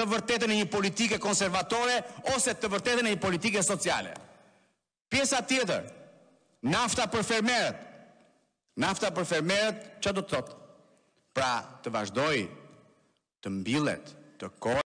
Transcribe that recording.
të vërtetën e një politike konservatore ose të vërtetën e një politike sociale. Pjesa tjetër, nafta për fermeret. Nafta për fermeret, që do të thotë? Pra, të vazhdoj të mbilet, të kohë,